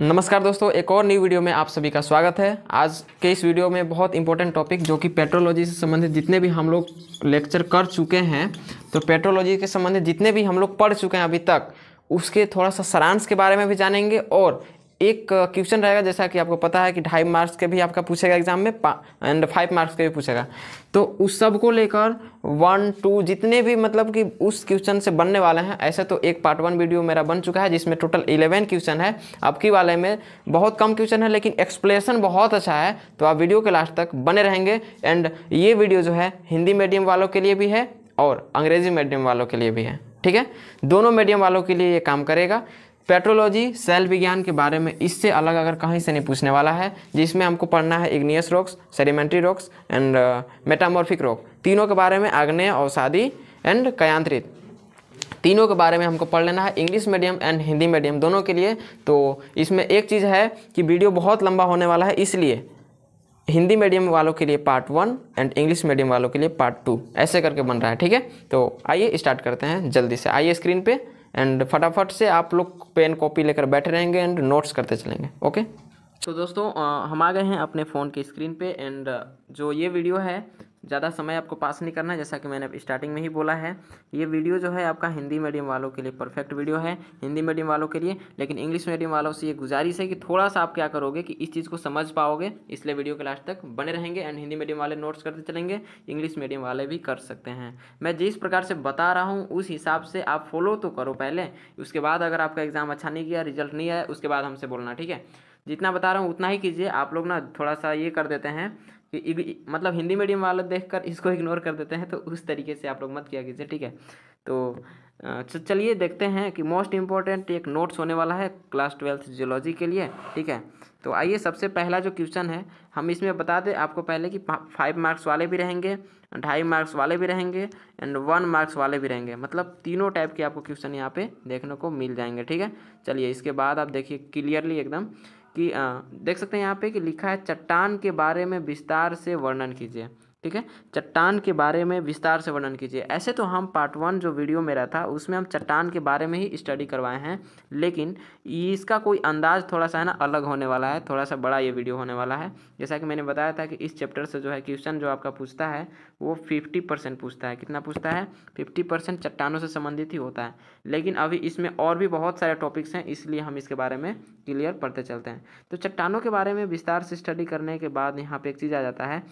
नमस्कार दोस्तों एक और न्यू वीडियो में आप सभी का स्वागत है आज के इस वीडियो में बहुत इंपॉर्टेंट टॉपिक जो कि पेट्रोलॉजी से संबंधित जितने भी हम लोग लेक्चर कर चुके हैं तो पेट्रोलॉजी के संबंधित जितने भी हम लोग पढ़ चुके हैं अभी तक उसके थोड़ा सा सारांश के बारे में भी जानेंगे और एक क्वेश्चन रहेगा जैसा कि आपको पता है कि ढाई मार्क्स के भी आपका पूछेगा एग्जाम में एंड फाइव मार्क्स के भी पूछेगा तो उस सब को लेकर वन टू जितने भी मतलब कि उस क्वेश्चन से बनने वाले हैं ऐसे तो एक पार्ट वन वीडियो मेरा बन चुका है जिसमें टोटल इलेवन क्वेश्चन है आपकी वाले में बहुत कम क्वेश्चन है लेकिन एक्सप्लेनेशन बहुत अच्छा है तो आप वीडियो के लास्ट तक बने रहेंगे एंड ये वीडियो जो है हिंदी मीडियम वालों के लिए भी है और अंग्रेजी मीडियम वालों के लिए भी है ठीक है दोनों मीडियम वालों के लिए ये काम करेगा पेट्रोलॉजी सेल विज्ञान के बारे में इससे अलग अगर कहीं से नहीं पूछने वाला है जिसमें हमको पढ़ना है igneous rocks sedimentary rocks and metamorphic rocks तीनों के बारे में आग्नेय अवसादी एंड कयांत्रित तीनों के बारे में हमको पढ़ लेना है English medium and Hindi medium दोनों के लिए तो इसमें एक चीज़ है कि वीडियो बहुत लंबा होने वाला है इसलिए हिंदी मीडियम वालों के लिए part one and English medium वालों के लिए पार्ट टू ऐसे करके बन रहा है ठीक है तो आइए स्टार्ट करते हैं जल्दी से आइए स्क्रीन पर एंड फटाफट से आप लोग पेन कॉपी लेकर बैठे रहेंगे एंड नोट्स करते चलेंगे ओके तो दोस्तों हम आ गए हैं अपने फ़ोन की स्क्रीन पे एंड जो ये वीडियो है ज़्यादा समय आपको पास नहीं करना जैसा कि मैंने स्टार्टिंग में ही बोला है ये वीडियो जो है आपका हिंदी मीडियम वालों के लिए परफेक्ट वीडियो है हिंदी मीडियम वालों के लिए लेकिन इंग्लिश मीडियम वालों से ये गुजारिश है कि थोड़ा सा आप क्या करोगे कि इस चीज़ को समझ पाओगे इसलिए वीडियो के लास्ट तक बने रहेंगे एंड हिंदी मीडियम वाले नोट्स करते चलेंगे इंग्लिश मीडियम वाले भी कर सकते हैं मैं जिस प्रकार से बता रहा हूँ उस हिसाब से आप फॉलो तो करो पहले उसके बाद अगर आपका एग्ज़ाम अच्छा नहीं गया रिजल्ट नहीं आया उसके बाद हमसे बोलना ठीक है जितना बता रहा हूँ उतना ही कीजिए आप लोग ना थोड़ा सा ये कर देते हैं कि मतलब हिंदी मीडियम वाला देखकर इसको इग्नोर कर देते हैं तो उस तरीके से आप लोग मत किया कीजिए ठीक है तो चलिए देखते हैं कि मोस्ट इम्पॉर्टेंट एक नोट्स होने वाला है क्लास ट्वेल्थ जियोलॉजी के लिए ठीक है तो आइए सबसे पहला जो क्वेश्चन है हम इसमें बता दें आपको पहले कि फाइव मार्क्स वाले भी रहेंगे ढाई मार्क्स वाले भी रहेंगे एंड वन मार्क्स वाले भी रहेंगे मतलब तीनों टाइप के आपको क्वेश्चन यहाँ पे देखने को मिल जाएंगे ठीक है चलिए इसके बाद आप देखिए क्लियरली एकदम कि देख सकते हैं यहाँ पे कि लिखा है चट्टान के बारे में विस्तार से वर्णन कीजिए ठीक है चट्टान के बारे में विस्तार से वर्णन कीजिए ऐसे तो हम पार्ट वन जो वीडियो मेरा था उसमें हम चट्टान के बारे में ही स्टडी करवाए हैं लेकिन इसका कोई अंदाज थोड़ा सा है ना अलग होने वाला है थोड़ा सा बड़ा ये वीडियो होने वाला है जैसा कि मैंने बताया था कि इस चैप्टर से जो है क्वेश्चन जो आपका पूछता है वो फिफ्टी परसेंट पूछता है कितना पूछता है फिफ्टी परसेंट चट्टानों से संबंधित ही होता है लेकिन अभी इसमें और भी बहुत सारे टॉपिक्स हैं इसलिए हम इसके बारे में क्लियर पढ़ते चलते हैं तो चट्टानों के बारे में विस्तार से स्टडी करने के बाद यहाँ पर एक चीज़ आ जाता है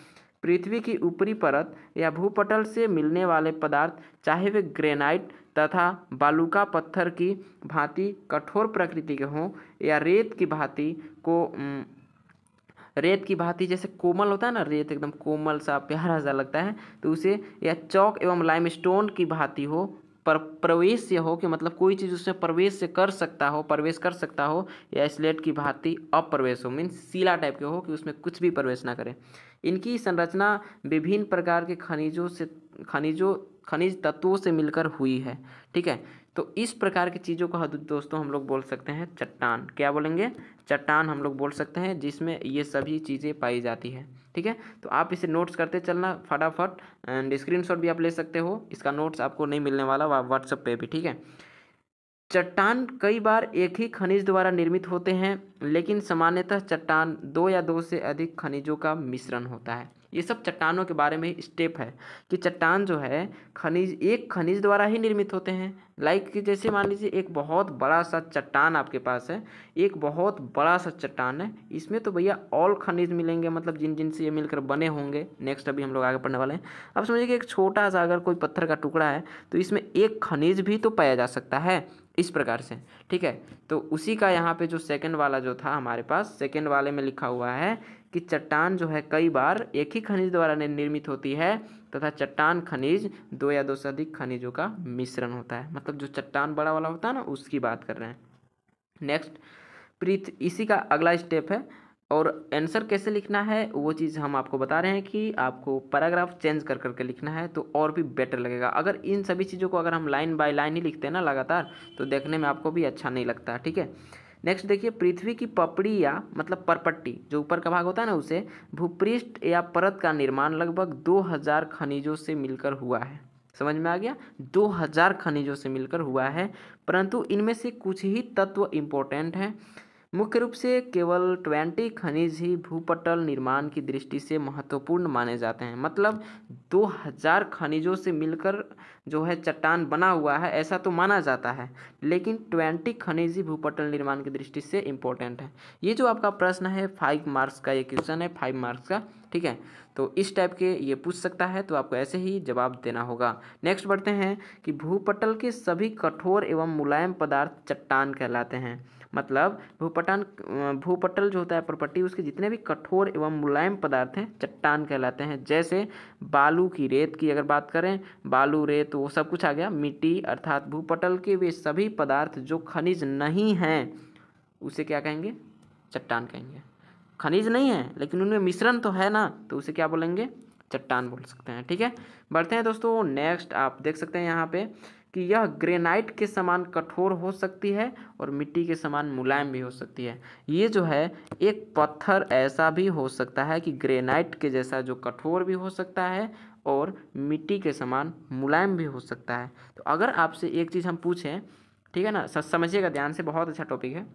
पृथ्वी की ऊपरी परत या भूपटल से मिलने वाले पदार्थ चाहे वे ग्रेनाइट तथा बालूका पत्थर की भांति कठोर प्रकृति के हों या रेत की भांति को रेत की भांति जैसे कोमल होता है ना रेत एकदम कोमल सा प्यारा सा लगता है तो उसे या चौक एवं लाइमस्टोन की भांति हो पर प्रवेश से हो कि मतलब कोई चीज़ उसमें प्रवेश से कर सकता हो प्रवेश कर सकता हो या स्लेट की भांति अप्रवेश हो मीन्स सीला टाइप के हो कि उसमें कुछ भी प्रवेश ना करें इनकी संरचना विभिन्न प्रकार के खनिजों से खनिजों खनिज तत्वों से मिलकर हुई है ठीक है तो इस प्रकार की चीज़ों को दोस्तों हम लोग बोल सकते हैं चट्टान क्या बोलेंगे चट्टान हम लोग बोल सकते हैं जिसमें ये सभी चीज़ें पाई जाती है ठीक है तो आप इसे नोट्स करते चलना फटाफट एंड स्क्रीनशॉट भी आप ले सकते हो इसका नोट्स आपको नहीं मिलने वाला व्हाट्सअप पे भी ठीक है चट्टान कई बार एक ही खनिज द्वारा निर्मित होते हैं लेकिन सामान्यतः चट्टान दो या दो से अधिक खनिजों का मिश्रण होता है ये सब चट्टानों के बारे में स्टेप है कि चट्टान जो है खनिज एक खनिज द्वारा ही निर्मित होते हैं लाइक कि जैसे मान लीजिए एक बहुत बड़ा सा चट्टान आपके पास है एक बहुत बड़ा सा चट्टान है इसमें तो भैया ऑल खनिज मिलेंगे मतलब जिन जिन से ये मिलकर बने होंगे नेक्स्ट अभी हम लोग आगे पढ़ने वाले हैं अब समझिए कि एक छोटा सा अगर कोई पत्थर का टुकड़ा है तो इसमें एक खनिज भी तो पाया जा सकता है इस प्रकार से ठीक है तो उसी का यहाँ पे जो सेकंड वाला जो था हमारे पास सेकंड वाले में लिखा हुआ है कि चट्टान जो है कई बार एक ही खनिज द्वारा निर्मित होती है तथा चट्टान खनिज दो या दो से अधिक खनिजों का मिश्रण होता है मतलब जो चट्टान बड़ा वाला होता है ना उसकी बात कर रहे हैं नेक्स्ट प्रीत इसी का अगला स्टेप है और आंसर कैसे लिखना है वो चीज़ हम आपको बता रहे हैं कि आपको पैराग्राफ चेंज कर करके लिखना है तो और भी बेटर लगेगा अगर इन सभी चीज़ों को अगर हम लाइन बाय लाइन ही लिखते हैं ना लगातार तो देखने में आपको भी अच्छा नहीं लगता ठीक है नेक्स्ट देखिए पृथ्वी की पपड़ी या मतलब परपट्टी जो ऊपर का भाग होता है ना उसे भूपृष्ठ या परत का निर्माण लगभग 2000 खनिजों से मिलकर हुआ है समझ में आ गया 2000 खनिजों से मिलकर हुआ है परंतु इनमें से कुछ ही तत्व इम्पोर्टेंट हैं मुख्य रूप से केवल ट्वेंटी खनिज ही भूपटल निर्माण की दृष्टि से महत्वपूर्ण माने जाते हैं मतलब दो हज़ार खनिजों से मिलकर जो है चट्टान बना हुआ है ऐसा तो माना जाता है लेकिन ट्वेंटी खनिज ही भूपटल निर्माण की दृष्टि से इम्पोर्टेंट है ये जो आपका प्रश्न है फाइव मार्क्स का ये क्वेश्चन है फाइव मार्क्स का ठीक है तो इस टाइप के ये पूछ सकता है तो आपको ऐसे ही जवाब देना होगा नेक्स्ट बढ़ते हैं कि भूपटल के सभी कठोर एवं मुलायम पदार्थ चट्टान कहलाते हैं मतलब भूपटान भूपटल जो होता है प्रॉपर्टी उसके जितने भी कठोर एवं मुलायम पदार्थ हैं चट्टान कहलाते हैं जैसे बालू की रेत की अगर बात करें बालू रेत वो सब कुछ आ गया मिट्टी अर्थात भूपटल के वे सभी पदार्थ जो खनिज नहीं हैं उसे क्या कहेंगे चट्टान कहेंगे खनिज नहीं है लेकिन उनमें मिश्रण तो है ना तो उसे क्या बोलेंगे चट्टान बोल सकते हैं ठीक है बढ़ते हैं दोस्तों नेक्स्ट आप देख सकते हैं यहाँ पे कि यह ग्रेनाइट के समान कठोर हो सकती है और मिट्टी के समान मुलायम भी हो सकती है ये जो है एक पत्थर ऐसा भी हो सकता है कि ग्रेनाइट के जैसा जो कठोर भी हो सकता है और मिट्टी के समान मुलायम भी हो सकता है तो अगर आपसे एक चीज़ हम पूछें ठीक है ना समझिएगा ध्यान से बहुत अच्छा टॉपिक है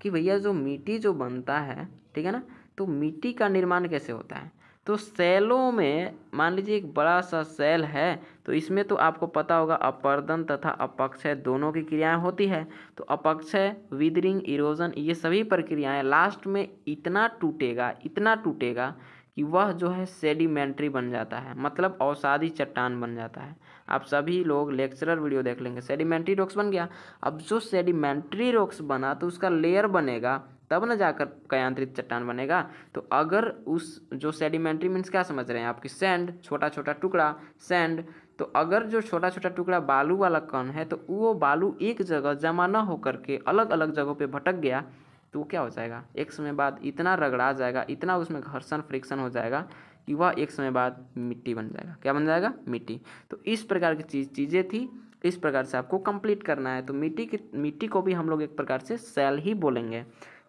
कि भैया जो मिट्टी जो बनता है ठीक है ना तो मिट्टी का निर्माण कैसे होता है तो सेलों में मान लीजिए एक बड़ा सा सेल है तो इसमें तो आपको पता होगा अपर्दन तथा अपक्षय दोनों की क्रियाएं होती है तो अपक्षय विदरिंग इरोजन ये सभी प्रक्रियाएं लास्ट में इतना टूटेगा इतना टूटेगा कि वह जो है सेडिमेंट्री बन जाता है मतलब औसादी चट्टान बन जाता है आप सभी लोग लेक्चरर वीडियो देख लेंगे सेडिमेंट्री रॉक्स बन गया अब जो सेडिमेंट्री रॉक्स बना तो उसका लेयर बनेगा तब ना जाकर कयांत्रित चट्टान बनेगा तो अगर उस जो सेडिमेंट्री मीन्स क्या समझ रहे हैं आपकी सैंड छोटा छोटा टुकड़ा सैंड तो अगर जो छोटा छोटा टुकड़ा बालू वाला कण है तो वो बालू एक जगह जमा ना होकर के अलग अलग जगहों पे भटक गया तो क्या हो जाएगा एक समय बाद इतना रगड़ा जाएगा इतना उसमें घर्षण फ्रिक्शन हो जाएगा कि वह एक समय बाद मिट्टी बन जाएगा क्या बन जाएगा मिट्टी तो इस प्रकार की चीज चीज़ें थी इस प्रकार से आपको कंप्लीट करना है तो मिट्टी की मिट्टी को भी हम लोग एक प्रकार से सेल ही बोलेंगे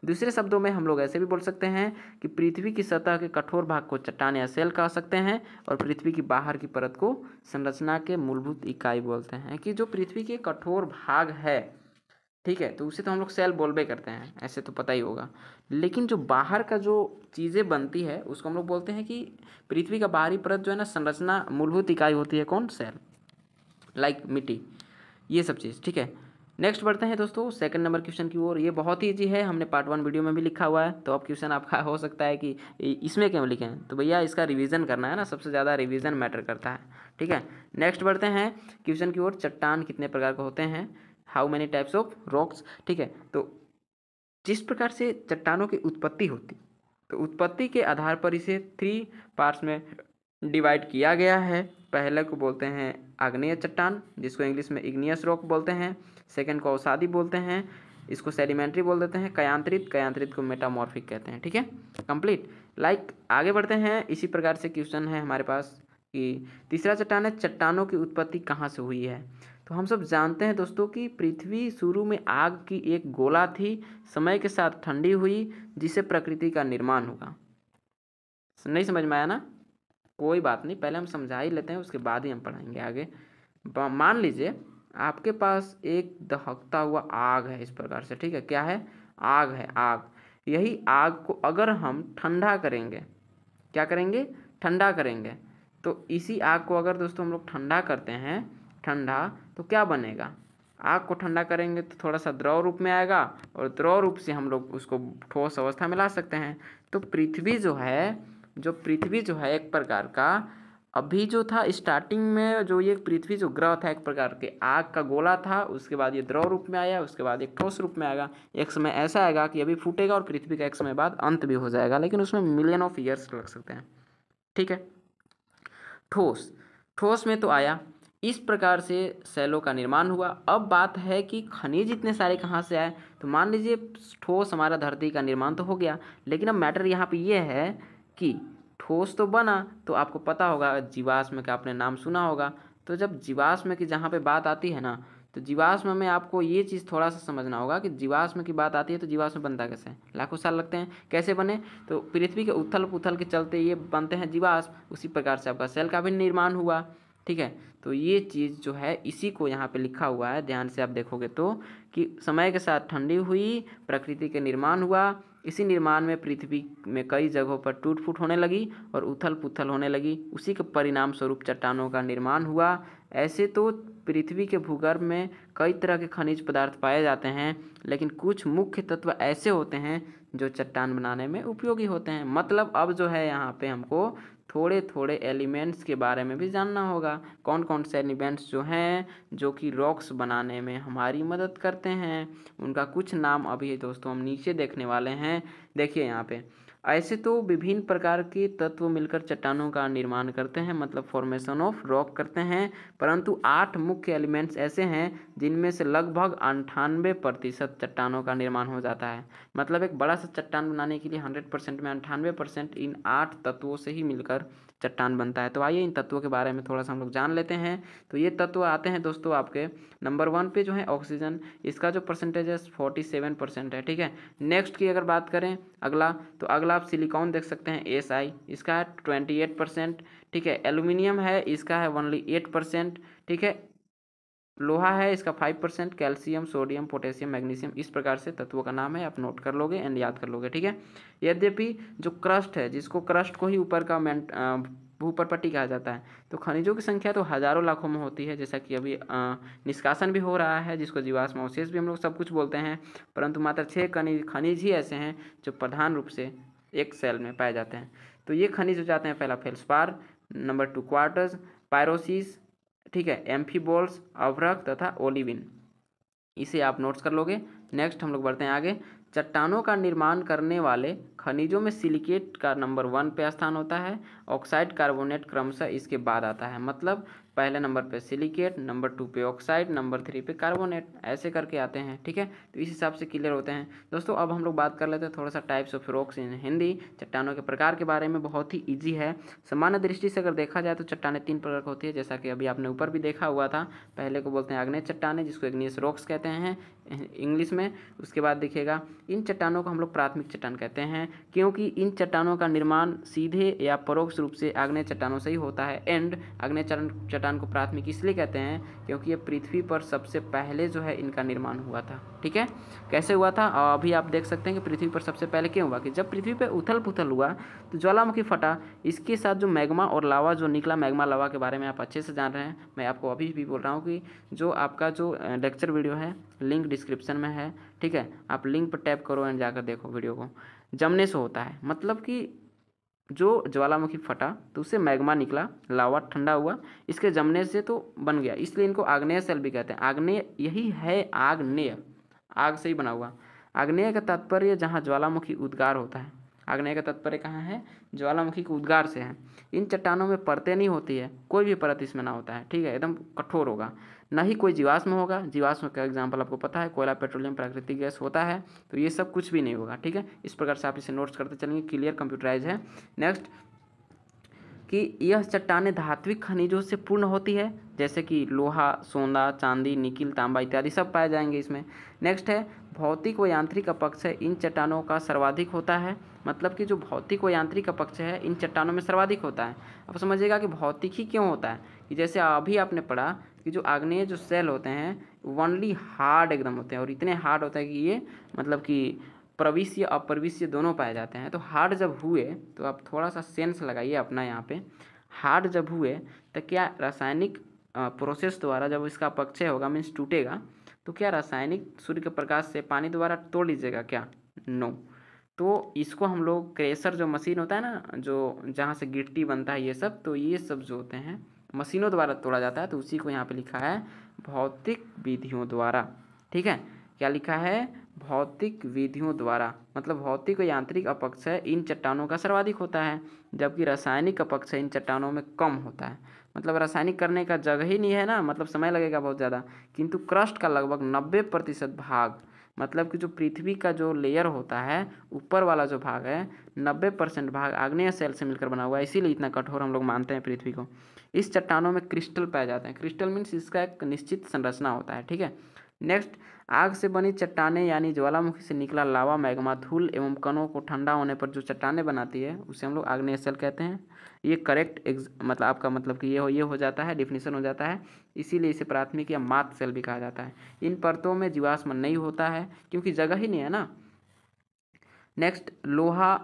दूसरे शब्दों में हम लोग ऐसे भी बोल सकते हैं कि पृथ्वी की सतह के कठोर भाग को चट्टान या सेल कह सकते हैं और पृथ्वी की बाहर की परत को संरचना के मूलभूत इकाई बोलते हैं कि जो पृथ्वी के कठोर भाग है ठीक है तो उसे तो हम लोग सेल बोलबे करते हैं ऐसे तो पता ही होगा लेकिन जो बाहर का जो चीज़ें बनती है उसको हम लोग बोलते हैं कि पृथ्वी का बाहरी परत जो है ना संरचना मूलभूत इकाई होती है कौन सेल लाइक मिट्टी ये सब चीज़ ठीक है नेक्स्ट बढ़ते हैं दोस्तों सेकंड नंबर क्वेश्चन की ओर ये बहुत ही ईजी है हमने पार्ट वन वीडियो में भी लिखा हुआ है तो अब क्वेश्चन आपका हो सकता है कि इसमें क्यों लिखें तो भैया इसका रिवीजन करना है ना सबसे ज़्यादा रिवीजन मैटर करता है ठीक है नेक्स्ट बढ़ते हैं क्वेश्चन की ओर चट्टान कितने प्रकार के होते हैं how many types of rocks ठीक है तो जिस प्रकार से चट्टानों की उत्पत्ति होती तो उत्पत्ति के आधार पर इसे थ्री पार्ट्स में डिवाइड किया गया है पहले को बोलते हैं आग्नेय चट्टान जिसको इंग्लिश में इग्नियस रॉक बोलते हैं सेकंड को औसादी बोलते हैं इसको सेडिमेंट्री बोल देते हैं कयांत्रित कयांत्रित को मेटामॉर्फिक कहते हैं ठीक है कंप्लीट लाइक आगे बढ़ते हैं इसी प्रकार से क्वेश्चन है हमारे पास कि तीसरा चट्टान है चट्टानों की उत्पत्ति कहाँ से हुई है तो हम सब जानते हैं दोस्तों कि पृथ्वी शुरू में आग की एक गोला थी समय के साथ ठंडी हुई जिससे प्रकृति का निर्माण हुआ नहीं समझ में आया ना कोई बात नहीं पहले हम समझा ही लेते हैं उसके बाद ही हम पढ़ाएंगे आगे मान लीजिए आपके पास एक दहकता हुआ आग है इस प्रकार से ठीक है क्या है आग है आग यही आग को अगर हम ठंडा करेंगे क्या करेंगे ठंडा करेंगे तो इसी आग को अगर दोस्तों हम लोग ठंडा करते हैं ठंडा तो क्या बनेगा आग को ठंडा करेंगे तो थोड़ा सा द्रव रूप में आएगा और द्रव रूप से हम लोग उसको ठोस अवस्था में ला सकते हैं तो पृथ्वी जो है जो पृथ्वी जो है एक प्रकार का अभी जो था स्टार्टिंग में जो ये पृथ्वी जो ग्रह था एक प्रकार के आग का गोला था उसके बाद ये द्रव रूप में आया उसके बाद एक ठोस रूप में आएगा एक समय ऐसा आएगा कि अभी फूटेगा और पृथ्वी का एक समय बाद अंत भी हो जाएगा लेकिन उसमें मिलियन ऑफ ईयर्स लग सकते हैं ठीक है ठोस ठोस में तो आया इस प्रकार से सेलों का निर्माण हुआ अब बात है कि खनिज इतने सारे कहाँ से आए तो मान लीजिए ठोस हमारा धरती का निर्माण तो हो गया लेकिन अब मैटर यहाँ पे ये है कि ठोस तो बना तो आपको पता होगा जीवाश्म का आपने नाम सुना होगा तो जब जीवाश्म की जहाँ पे बात आती है ना तो जीवाश्म में आपको ये चीज़ थोड़ा सा समझना होगा कि जीवाश्म की बात आती है तो जीवाश्म बनता कैसे लाखों साल लगते हैं कैसे बने तो पृथ्वी के उथल पुथल के चलते ये बनते हैं जीवाश्म उसी प्रकार से आपका सेल का भी निर्माण हुआ ठीक है तो ये चीज़ जो है इसी को यहाँ पे लिखा हुआ है ध्यान से आप देखोगे तो कि समय के साथ ठंडी हुई प्रकृति के निर्माण हुआ इसी निर्माण में पृथ्वी में कई जगहों पर टूट फूट होने लगी और उथल पुथल होने लगी उसी के परिणाम स्वरूप चट्टानों का निर्माण हुआ ऐसे तो पृथ्वी के भूगर्भ में कई तरह के खनिज पदार्थ पाए जाते हैं लेकिन कुछ मुख्य तत्व ऐसे होते हैं जो चट्टान बनाने में उपयोगी होते हैं मतलब अब जो है यहाँ पे हमको थोड़े थोड़े एलिमेंट्स के बारे में भी जानना होगा कौन कौन से एलिमेंट्स जो हैं जो कि रॉक्स बनाने में हमारी मदद करते हैं उनका कुछ नाम अभी दोस्तों हम नीचे देखने वाले हैं देखिए यहाँ पे ऐसे तो विभिन्न प्रकार के तत्व मिलकर चट्टानों का निर्माण करते हैं मतलब फॉर्मेशन ऑफ रॉक करते हैं परंतु आठ मुख्य एलिमेंट्स ऐसे हैं जिनमें से लगभग अंठानवे प्रतिशत चट्टानों का निर्माण हो जाता है मतलब एक बड़ा सा चट्टान बनाने के लिए हंड्रेड परसेंट में अंठानवे परसेंट इन आठ तत्वों से ही मिलकर चट्टान बनता है तो आइए इन तत्वों के बारे में थोड़ा सा हम लोग जान लेते हैं तो ये तत्व आते हैं दोस्तों आपके नंबर वन पे जो है ऑक्सीजन इसका जो परसेंटेज है फोर्टी सेवन परसेंट है ठीक है नेक्स्ट की अगर बात करें अगला तो अगला आप सिलिकॉन देख सकते हैं एस आई इसका है ट्वेंटी एट परसेंट ठीक है एलुमिनियम है इसका है ओनली एट परसेंट ठीक है लोहा है इसका five percent calcium sodium potassium magnesium इस प्रकार से तत्वों का नाम है आप नोट कर लोगे एंड याद कर लोगे ठीक है यद्यपि जो क्रस्ट है जिसको क्रस्ट को ही ऊपर का भूपर पट्टी कहा जाता है तो खनिजों की संख्या तो हज़ारों लाखों में होती है जैसा कि अभी निष्कासन भी हो रहा है जिसको जीवाश्म अवशेष भी हम लोग सब कुछ बोलते हैं परंतु मात्र छः खनिज खनिज ही ऐसे हैं जो प्रधान रूप से एक सेल में पाए जाते हैं तो ये खनिज हो जाते हैं पहला feldspar number two quartz pyroxenes ठीक है एम्फीबॉल्स अवरक तथा ओलिविन इसे आप नोट्स कर लोगे नेक्स्ट हम लोग बढ़ते हैं आगे चट्टानों का निर्माण करने वाले खनिजों में सिलिकेट का नंबर वन पे स्थान होता है ऑक्साइड कार्बोनेट क्रमशः इसके बाद आता है मतलब पहले नंबर पे सिलिकेट नंबर टू पे ऑक्साइड नंबर थ्री पे कार्बोनेट ऐसे करके आते हैं ठीक है तो इस हिसाब से क्लियर होते हैं दोस्तों अब हम लोग बात कर लेते हैं थोड़ा सा types of rocks in Hindi चट्टानों के प्रकार के बारे में बहुत ही ईजी है सामान्य दृष्टि से अगर देखा जाए तो चट्टाने तीन प्रकार की होती है जैसा कि अभी आपने ऊपर भी देखा हुआ था पहले को बोलते हैं आग्नेय चट्टाने जिसको एग्नियस रॉक्स कहते हैं इंग्लिश में उसके बाद देखिएगा इन चट्टानों को हम लोग प्राथमिक चट्टान कहते हैं क्योंकि इन चट्टानों का निर्माण सीधे या परोक्ष रूप से आग्नेय चट्टानों से ही होता है एंड आग्नेय चट्टान को प्राथमिक इसलिए कहते हैं क्योंकि ये पृथ्वी पर सबसे पहले जो है इनका निर्माण हुआ था ठीक है कैसे हुआ था अभी आप देख सकते हैं कि पृथ्वी पर सबसे पहले क्यों हुआ कि जब पृथ्वी पर उथल पुथल हुआ तो ज्वालामुखी फटा इसके साथ जो मैगमा और लावा जो निकला मैगमा लावा के बारे में आप अच्छे से जान रहे हैं मैं आपको अभी भी बोल रहा हूँ कि जो आपका जो लेक्चर वीडियो है लिंक डिस्क्रिप्शन में है ठीक है आप लिंक पर टैप करो एंड जाकर देखो वीडियो को जमने से होता है मतलब कि जो ज्वालामुखी फटा तो उससे मैग्मा निकला लावा ठंडा हुआ इसके जमने से तो बन गया इसलिए इनको आग्नेय सेल भी कहते हैं आग्नेय यही है आग्नेय आग से ही बना हुआ आग्नेय का तात्पर्य जहाँ ज्वालामुखी उद्गार होता है आग्नेय का तात्पर्य कहाँ है ज्वालामुखी के उद्गार से है इन चट्टानों में परतें नहीं होती है कोई भी परत इसमें ना होता है ठीक है एकदम कठोर होगा ना ही कोई जीवाश्म होगा जीवाश्म का एग्जाम्पल आपको पता है कोयला पेट्रोलियम प्राकृतिक गैस होता है तो ये सब कुछ भी नहीं होगा ठीक है इस प्रकार से आप इसे नोट्स करते चलेंगे क्लियर कंप्यूटराइज है नेक्स्ट कि यह चट्टाने धात्विक खनिजों से पूर्ण होती है जैसे कि लोहा सोना चांदी निकिल तांबा इत्यादि सब पाए जाएंगे इसमें नेक्स्ट है भौतिक व यांत्रिक अपक्ष इन चट्टानों का सर्वाधिक होता है मतलब कि जो भौतिक व यांत्रिक अपक्ष है इन चट्टानों में सर्वाधिक होता है अब समझिएगा कि भौतिक ही क्यों होता है कि जैसे अभी आपने पढ़ा कि जो आग्नेय जो सेल होते हैं वनली हार्ड एकदम होते हैं और इतने हार्ड होते हैं कि ये मतलब कि प्रविष्य अप्रविष्य दोनों पाए जाते हैं तो हार्ड जब हुए तो आप थोड़ा सा सेंस लगाइए अपना यहाँ पे हार्ड जब हुए तो क्या रासायनिक प्रोसेस द्वारा जब इसका पक्षय होगा मीन्स टूटेगा तो क्या रासायनिक सूर्य के प्रकाश से पानी द्वारा तोड़ लीजिएगा क्या नो no. तो इसको हम लोग क्रेशर जो मशीन होता है ना जो जहाँ से गिट्टी बनता है ये सब तो ये सब जो होते हैं मशीनों द्वारा तोड़ा जाता है तो उसी को यहाँ पे लिखा है भौतिक विधियों द्वारा ठीक है क्या लिखा है भौतिक विधियों द्वारा मतलब भौतिक और यांत्रिक अपक्ष इन चट्टानों का सर्वाधिक होता है जबकि रासायनिक अपक्ष इन चट्टानों में कम होता है मतलब रासायनिक करने का जगह ही नहीं है ना मतलब समय लगेगा बहुत ज़्यादा किंतु क्रस्ट का लगभग नब्बे प्रतिशत भाग मतलब कि जो पृथ्वी का जो लेयर होता है ऊपर वाला जो भाग है नब्बे परसेंट भाग आग्नेय सेल से मिलकर बना हुआ है इसीलिए इतना कठोर हम लोग मानते हैं पृथ्वी को इस चट्टानों में क्रिस्टल पाए जाते हैं क्रिस्टल मीन्स इसका एक निश्चित संरचना होता है ठीक है नेक्स्ट आग से बनी चट्टाने यानी ज्वालामुखी से निकला लावा मैग्मा धूल एवं कणों को ठंडा होने पर जो चट्टाने बनाती है उसे हम लोग आग्नेय सेल कहते हैं ये करेक्ट मतलब आपका मतलब कि ये हो ये हो जाता है डिफिनेशन हो जाता है इसीलिए इसे प्राथमिक या मात सेल भी कहा जाता है इन परतों में जीवाश्म नहीं होता है क्योंकि जगह ही नहीं है ना नेक्स्ट लोहा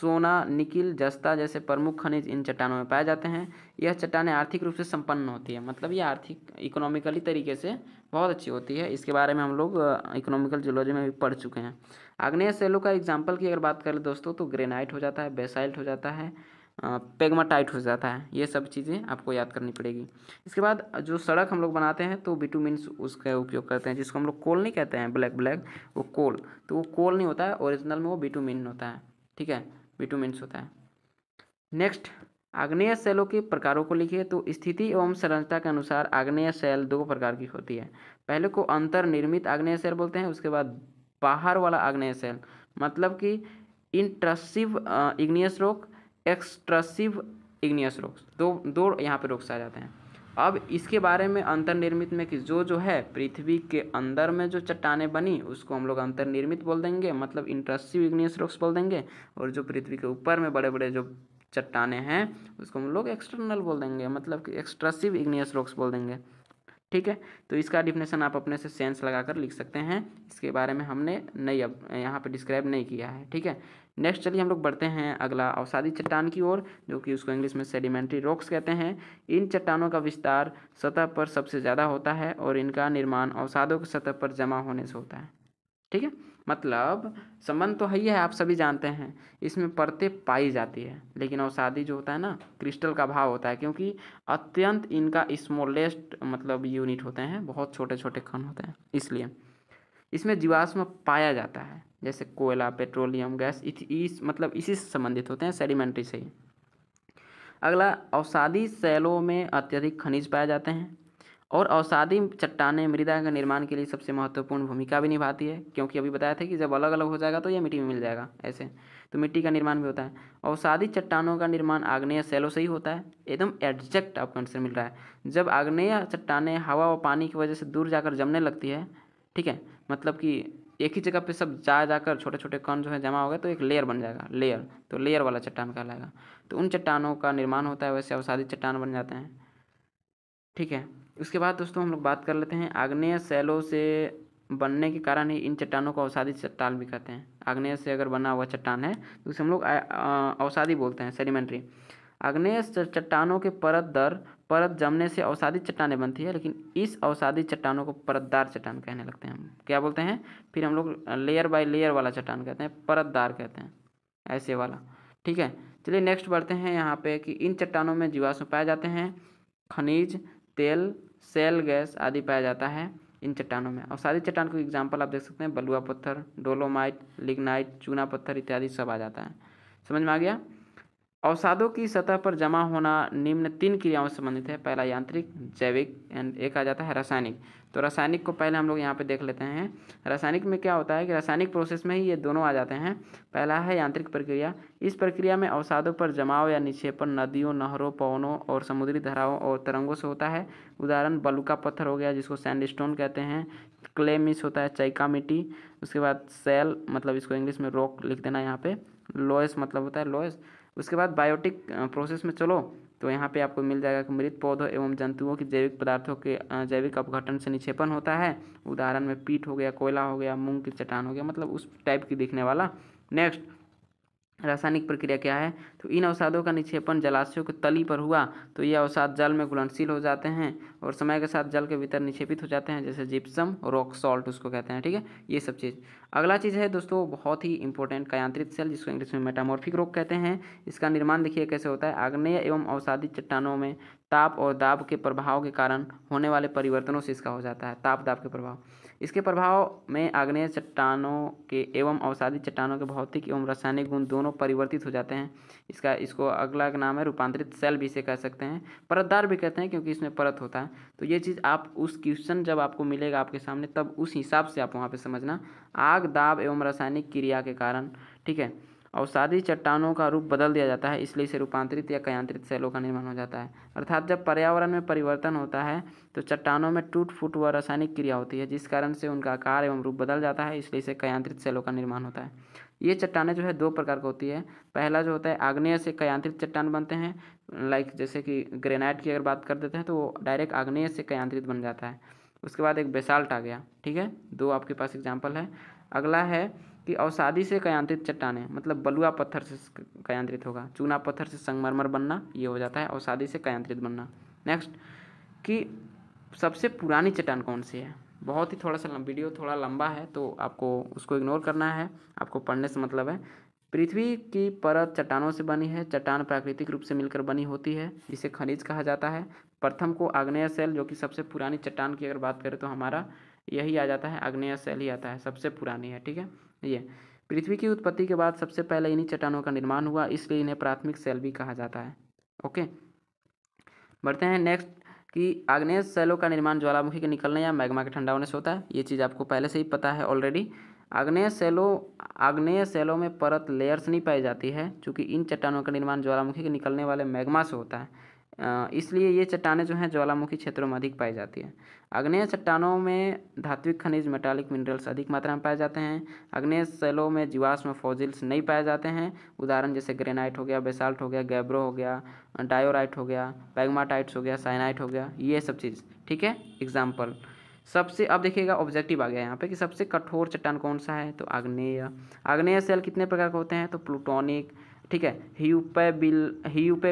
सोना निकिल जस्ता जैसे प्रमुख खनिज इन चट्टानों में पाए जाते हैं यह चट्टाने आर्थिक रूप से संपन्न होती है मतलब ये आर्थिक इकोनॉमिकली तरीके से बहुत अच्छी होती है इसके बारे में हम लोग इकोनॉमिकल जियोलॉजी में भी पढ़ चुके हैं आग्नेय सेलो का एग्जाम्पल की अगर बात करें दोस्तों तो ग्रेनाइट हो जाता है बेसाइल्ट हो जाता है पेगमाटाइट हो जाता है ये सब चीज़ें आपको याद करनी पड़ेगी इसके बाद जो सड़क हम लोग बनाते हैं तो बिटूमिन्स उसका उपयोग करते हैं जिसको हम लोग कोल नहीं कहते हैं ब्लैक ब्लैक वो कोल तो वो कोल नहीं होता है ओरिजिनल में वो बिटूमिन होता है ठीक है बिटूमिन्स होता है नेक्स्ट आग्नेय सेलों के प्रकारों को लिखिए तो स्थिति एवं संरचना के अनुसार आग्नेय सेल दो प्रकार की होती है पहले को अंतर निर्मित आग्नेय सेल बोलते हैं उसके बाद बाहर वाला आग्नेय सेल मतलब कि इंट्रसिव इग्नियस रोग एक्सट्रसिव इग्नियस रोग दो दो यहाँ पे रोक्स आ जाते हैं अब इसके बारे में अंतर्निर्मित में कि जो जो है पृथ्वी के अंदर में जो चट्टानें बनी उसको हम लोग अंतर्निर्मित बोल देंगे मतलब इंट्रसिव इग्नियस रोक्स बोल देंगे और जो पृथ्वी के ऊपर में बड़े बड़े जो चट्टाने हैं उसको हम लोग एक्सटर्नल बोल देंगे मतलब कि एक्सट्रसिव इग्नियस रॉक्स बोल देंगे ठीक है तो इसका डिफिनेशन आप अपने से सेंस लगाकर लिख सकते हैं इसके बारे में हमने नहीं अब यहाँ पर डिस्क्राइब नहीं किया है ठीक है नेक्स्ट चलिए हम लोग बढ़ते हैं अगला अवसादी चट्टान की ओर जो कि उसको इंग्लिश में सेडिमेंट्री रॉक्स कहते हैं इन चट्टानों का विस्तार सतह पर सबसे ज़्यादा होता है और इनका निर्माण अवसादों की सतह पर जमा होने से होता है ठीक है मतलब संबंध तो है ही है आप सभी जानते हैं इसमें परतें पाई जाती है लेकिन औसादी जो होता है ना क्रिस्टल का भाव होता है क्योंकि अत्यंत इनका स्मॉलेस्ट मतलब यूनिट होते हैं बहुत छोटे छोटे कण होते हैं इसलिए इसमें जीवाश्म पाया जाता है जैसे कोयला पेट्रोलियम गैस इस मतलब इसी से संबंधित होते हैं सेडिमेंट्री से ही अगला औसादी सेलों में अत्यधिक खनिज पाए जाते हैं और औषाधी चट्टाने मृदा के निर्माण के लिए सबसे महत्वपूर्ण भूमिका भी निभाती है क्योंकि अभी बताया था कि जब अलग अलग हो जाएगा तो यह मिट्टी में मिल जाएगा ऐसे तो मिट्टी का निर्माण भी होता है अवसादी चट्टानों का निर्माण आग्नेय सेलों से ही होता है एकदम एडजेक्ट आपको आंसर मिल रहा है जब आग्नेय चट्टाने हवा और पानी की वजह से दूर जाकर जमने लगती है ठीक है मतलब कि एक ही जगह पे सब जा जाकर छोटे छोटे कण जो है जमा हो गए तो एक लेयर बन जाएगा लेयर तो लेयर वाला चट्टान कहलाएगा तो उन चट्टानों का निर्माण होता है वैसे अवसादी चट्टान बन जाते हैं ठीक है उसके बाद दोस्तों हम लोग बात कर लेते हैं आग्नेय शैलों से बनने के कारण ही इन चट्टानों को अवसादी चट्टान भी कहते हैं आग्नेय से अगर बना हुआ चट्टान है तो उसे हम लोग अवसादी बोलते हैं सेडिमेंट्री आग्नेय चट्टानों के परत दर परत जमने से अवसादित चट्टानें बनती है लेकिन इस अवसादित चट्टानों को परतदार चट्टान कहने लगते हैं हम क्या बोलते हैं फिर हम लोग लेयर बाय लेयर वाला चट्टान कहते हैं परतदार कहते हैं ऐसे वाला ठीक है चलिए नेक्स्ट बढ़ते हैं यहाँ पे कि इन चट्टानों में जीवाश्म पाए जाते हैं खनिज तेल सेल गैस आदि पाया जाता है इन चट्टानों में और सारी चट्टान को एग्जाम्पल आप देख सकते हैं बलुआ पत्थर डोलोमाइट लिग्नाइट चूना पत्थर इत्यादि सब आ जाता है समझ में आ गया अवसादों की सतह पर जमा होना निम्न तीन क्रियाओं से संबंधित है पहला यांत्रिक जैविक एंड एक आ जाता है रासायनिक तो रासायनिक को पहले हम लोग यहाँ पे देख लेते हैं रासायनिक में क्या होता है कि रासायनिक प्रोसेस में ही ये दोनों आ जाते हैं पहला है यांत्रिक प्रक्रिया इस प्रक्रिया में अवसादों पर जमाव या निक्षेपण नदियों नहरों पवनों और समुद्री धाराओं और तरंगों से होता है उदाहरण बलुका पत्थर हो गया जिसको सैंडस्टोन कहते हैं क्ले मिस होता है चैका मिट्टी उसके बाद सेल मतलब इसको इंग्लिश में रॉक लिख देना यहाँ पे लोएस मतलब होता है लोएस उसके बाद बायोटिक प्रोसेस में चलो तो यहाँ पे आपको मिल जाएगा कि मृत पौधों एवं जंतुओं के जैविक पदार्थों के जैविक अपघटन से निक्षेपण होता है उदाहरण में पीठ हो गया कोयला हो गया मूंग की चट्टान हो गया मतलब उस टाइप की दिखने वाला नेक्स्ट रासायनिक प्रक्रिया क्या है तो इन अवसादों का निक्षेपण जलाशयों के तली पर हुआ तो ये अवसाद जल में घुलनशील हो जाते हैं और समय के साथ जल के भीतर निक्षेपित हो जाते हैं जैसे जिप्सम रॉक सॉल्ट उसको कहते हैं ठीक है ये सब चीज़ अगला चीज़ है दोस्तों बहुत ही इंपॉर्टेंट कायांत्रित सेल जिसको इंग्लिश में मेटामॉर्फिक रोग कहते हैं इसका निर्माण देखिए कैसे होता है आग्नेय एवं अवसादी चट्टानों में ताप और दाब के प्रभाव के कारण होने वाले परिवर्तनों से इसका हो जाता है ताप दाब के प्रभाव इसके प्रभाव में आग्नेय चट्टानों के एवं अवसादित चट्टानों के भौतिक एवं रासायनिक गुण दोनों परिवर्तित हो जाते हैं इसका इसको अगला नाम है रूपांतरित सेल भी इसे कह सकते हैं परतदार भी कहते हैं क्योंकि इसमें परत होता है तो ये चीज़ आप उस क्वेश्चन जब आपको मिलेगा आपके सामने तब उस हिसाब से आप वहाँ पर समझना आग दाब एवं रासायनिक क्रिया के कारण ठीक है अवसादी चट्टानों का रूप बदल दिया जाता है इसलिए इसे रूपांतरित या कयांत्रित शैलों का निर्माण हो जाता है अर्थात जब पर्यावरण में परिवर्तन होता है तो चट्टानों में टूट फूट व रासायनिक क्रिया होती है जिस कारण से उनका आकार एवं रूप बदल जाता है इसलिए इसे कयांत्रित शैलों का निर्माण होता है ये चट्टानें जो है दो प्रकार की होती है पहला जो होता है आग्नेय से कयांत्रित चट्टान बनते हैं लाइक जैसे कि ग्रेनाइट की अगर बात कर देते हैं तो वो डायरेक्ट आग्नेय से कयांत्रित बन जाता है उसके बाद एक बेसाल्ट आ गया ठीक है दो आपके पास एग्जाम्पल है अगला है कि अवसादी से कयांत्रित चट्टाने मतलब बलुआ पत्थर से कयांत्रित होगा चूना पत्थर से संगमरमर बनना ये हो जाता है अवसादी से कयांत्रित बनना नेक्स्ट कि सबसे पुरानी चट्टान कौन सी है बहुत ही थोड़ा सा वीडियो थोड़ा लंबा है तो आपको उसको इग्नोर करना है आपको पढ़ने से मतलब है पृथ्वी की परत चट्टानों से बनी है चट्टान प्राकृतिक रूप से मिलकर बनी होती है जिसे खनिज कहा जाता है प्रथम को आग्नेय सेल जो कि सबसे पुरानी चट्टान की अगर बात करें तो हमारा यही आ जाता है आग्नेय सेल ही आता है सबसे पुरानी है ठीक है ये पृथ्वी की उत्पत्ति के बाद सबसे पहले इन्हीं चट्टानों का निर्माण हुआ इसलिए इन्हें प्राथमिक सेल भी कहा जाता है ओके बढ़ते हैं नेक्स्ट कि आग्नेय सेलों का निर्माण ज्वालामुखी के निकलने या मैग्मा के ठंडा होने से होता है ये चीज़ आपको पहले से ही पता है ऑलरेडी आग्नेय सेलों आग्नेय सेलों में परत लेयर्स नहीं पाई जाती है क्योंकि इन चट्टानों का निर्माण ज्वालामुखी के निकलने वाले मैग्मा से होता है इसलिए ये चट्टानें जो हैं ज्वालामुखी क्षेत्रों में अधिक पाई जाती है अग्नेय चट्टानों में धात्विक खनिज मेटालिक मिनरल्स अधिक मात्रा में पाए जाते हैं अग्नेय सेलों में जीवाश्म फॉजिल्स नहीं पाए जाते हैं उदाहरण जैसे ग्रेनाइट हो गया बेसाल्ट हो गया गैब्रो हो गया डायोराइट हो गया पैगमाटाइट्स हो गया साइनाइट हो गया ये सब चीज़ ठीक है एग्जाम्पल सबसे अब देखिएगा ऑब्जेक्टिव आ गया यहाँ पे कि सबसे कठोर चट्टान कौन सा है तो आग्नेय आग्नेय सेल कितने प्रकार के होते हैं तो प्लूटोनिक ठीक है ह्यूपे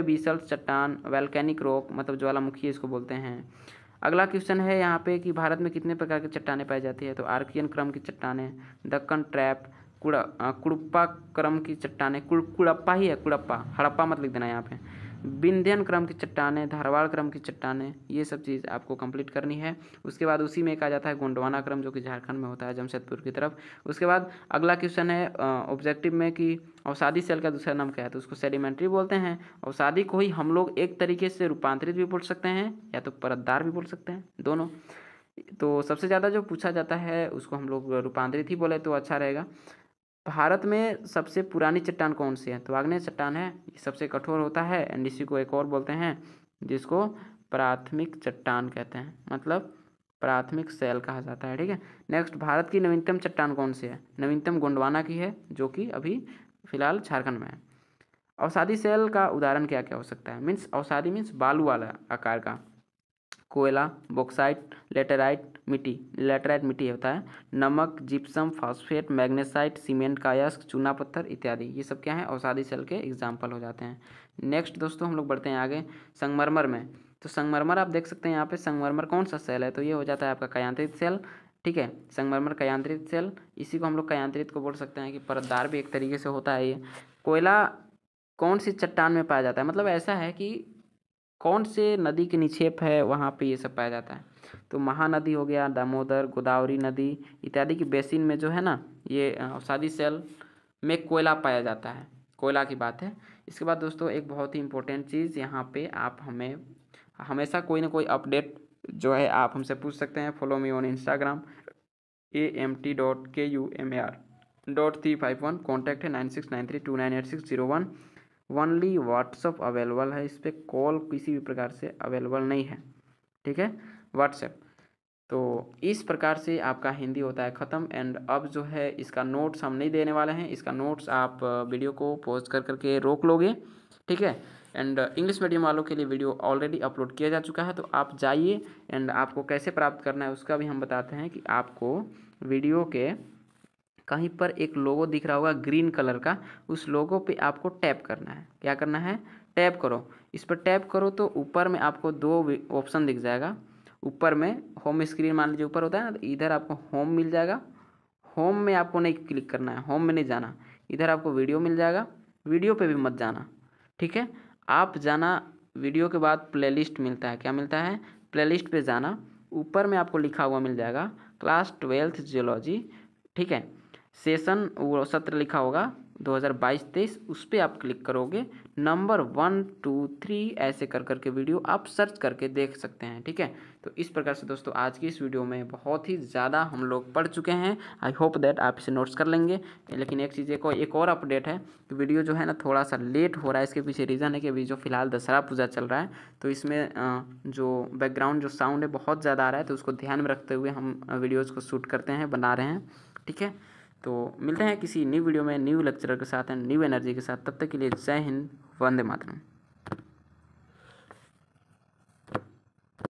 बिल चट्टान वैल्कैनिक रॉक मतलब ज्वालामुखी इसको बोलते हैं अगला क्वेश्चन है यहाँ पे कि भारत में कितने प्रकार की चट्टाने पाई जाती है तो आर्कियन क्रम की चट्टानें दक्कन ट्रैप कुड़ा कुड़प्पा क्रम की चट्टाने कुड़ कुड़प्पा ही है कुड़प्पा हड़प्पा मत लिख देना यहाँ पे विंध्यन क्रम की चट्टानें धारवाड़ क्रम की चट्टानें ये सब चीज़ आपको कंप्लीट करनी है उसके बाद उसी में एक आ जाता है गोंडवाना क्रम जो कि झारखंड में होता है जमशेदपुर की तरफ उसके बाद अगला क्वेश्चन है ऑब्जेक्टिव में कि औसादी सेल का दूसरा नाम क्या है तो उसको सेडिमेंट्री बोलते हैं औसादी को ही हम लोग एक तरीके से रूपांतरित भी बोल सकते हैं या तो परतदार भी बोल सकते हैं दोनों तो सबसे ज़्यादा जो पूछा जाता है उसको हम लोग रूपांतरित ही बोले तो अच्छा रहेगा भारत में सबसे पुरानी चट्टान कौन सी है तो आग्नेय चट्टान है ये सबसे कठोर होता है एंड इसी को एक और बोलते हैं जिसको प्राथमिक चट्टान कहते हैं मतलब प्राथमिक सेल कहा जाता है ठीक है नेक्स्ट भारत की नवीनतम चट्टान कौन सी है नवीनतम गोंडवाना की है जो कि अभी फिलहाल झारखंड में है अवसादी सेल का उदाहरण क्या क्या हो सकता है मीन्स अवसादी मीन्स बालू वाला आकार का कोयला बॉक्साइट लेटेराइट मिट्टी लेटेराइट मिट्टी होता है नमक जिप्सम फॉस्फेट मैग्नेसाइट सीमेंट का यस्क चूना पत्थर इत्यादि ये सब क्या है औसादी सेल के एग्जाम्पल हो जाते हैं नेक्स्ट दोस्तों हम लोग बढ़ते हैं आगे संगमरमर में तो संगमरमर आप देख सकते हैं यहाँ पे संगमरमर कौन सा सेल है तो ये हो जाता है आपका कयांत्रित सेल ठीक है संगमरमर कयांत्रित सेल इसी को हम लोग कयांत्रित को बोल सकते हैं कि परतदार भी एक तरीके से होता है ये कोयला कौन सी चट्टान में पाया जाता है मतलब ऐसा है कि कौन से नदी के निक्षेप है वहाँ पे ये सब पाया जाता है तो महानदी हो गया दामोदर गोदावरी नदी इत्यादि की बेसिन में जो है ना ये औसादी सेल में कोयला पाया जाता है कोयला की बात है इसके बाद दोस्तों एक बहुत ही इंपॉर्टेंट चीज़ यहाँ पे आप हमें हमेशा कोई ना कोई अपडेट जो है आप हमसे पूछ सकते हैं follow me on Instagram A M T dot K U M A R dot three five one contact है nine six nine three two nine eight six zero one only WhatsApp available है इस पर call किसी भी प्रकार से available नहीं है ठीक है व्हाट्सएप तो इस प्रकार से आपका हिंदी होता है ख़त्म एंड अब जो है इसका नोट्स हम नहीं देने वाले हैं इसका नोट्स आप वीडियो को पोज कर करके रोक लोगे ठीक है एंड इंग्लिश मीडियम वालों के लिए वीडियो ऑलरेडी अपलोड किया जा चुका है तो आप जाइए एंड आपको कैसे प्राप्त करना है उसका भी हम बताते हैं कि आपको वीडियो के कहीं पर एक लोगो दिख रहा होगा ग्रीन कलर का उस लोगो पे आपको टैप करना है क्या करना है टैप करो इस पर टैप करो तो ऊपर में आपको दो ऑप्शन दिख जाएगा ऊपर में होम स्क्रीन मान लीजिए ऊपर होता है ना तो इधर आपको होम मिल जाएगा होम में आपको नहीं क्लिक करना है होम में नहीं जाना इधर आपको वीडियो मिल जाएगा वीडियो पर भी मत जाना ठीक है आप जाना वीडियो के बाद प्ले मिलता है क्या मिलता है प्ले लिस्ट जाना ऊपर में आपको लिखा हुआ मिल जाएगा क्लास ट्वेल्थ जियोलॉजी ठीक है सेशन वो सत्र लिखा होगा 2022-23 उस पर आप क्लिक करोगे नंबर वन टू थ्री ऐसे कर करके वीडियो आप सर्च करके देख सकते हैं ठीक है तो इस प्रकार से दोस्तों आज की इस वीडियो में बहुत ही ज़्यादा हम लोग पढ़ चुके हैं आई होप दैट आप इसे नोट्स कर लेंगे लेकिन एक चीज़ एक और एक और अपडेट है कि वीडियो जो है ना थोड़ा सा लेट हो रहा है इसके पीछे रीज़न है कि अभी जो फिलहाल दशहरा पूजा चल रहा है तो इसमें जो बैकग्राउंड जो साउंड है बहुत ज़्यादा आ रहा है तो उसको ध्यान में रखते हुए हम वीडियोज़ को शूट करते हैं बना रहे हैं ठीक है तो मिलते हैं किसी न्यू वीडियो में न्यू लेक्चर के साथ एंड न्यू एनर्जी के साथ तब तक के लिए जय हिंद वंदे मातरम